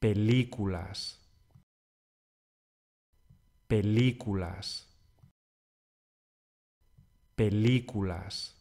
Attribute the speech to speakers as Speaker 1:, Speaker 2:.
Speaker 1: películas, películas, películas.